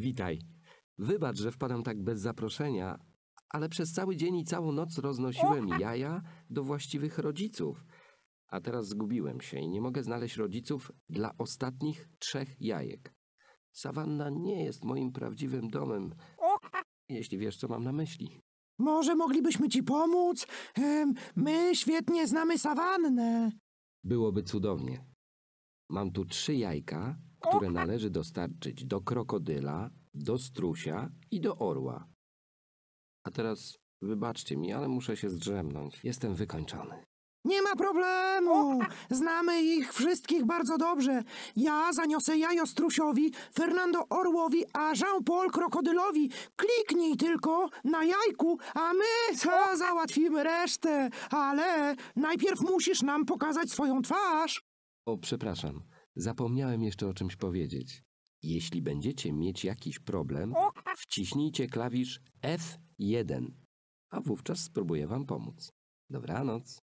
Witaj. Wybacz, że wpadam tak bez zaproszenia, ale przez cały dzień i całą noc roznosiłem jaja do właściwych rodziców. A teraz zgubiłem się i nie mogę znaleźć rodziców dla ostatnich trzech jajek. Sawanna nie jest moim prawdziwym domem, jeśli wiesz, co mam na myśli. Może moglibyśmy ci pomóc? my świetnie znamy sawannę. Byłoby cudownie. Mam tu trzy jajka które należy dostarczyć do krokodyla, do strusia i do orła. A teraz wybaczcie mi, ale muszę się zdrzemnąć. Jestem wykończony. Nie ma problemu! Znamy ich wszystkich bardzo dobrze. Ja zaniosę jajo Strusiowi, Fernando Orłowi, a Jean-Paul Krokodylowi. Kliknij tylko na jajku, a my co załatwimy resztę. Ale najpierw musisz nam pokazać swoją twarz. O, przepraszam. Zapomniałem jeszcze o czymś powiedzieć. Jeśli będziecie mieć jakiś problem, wciśnijcie klawisz F1, a wówczas spróbuję Wam pomóc. Dobranoc.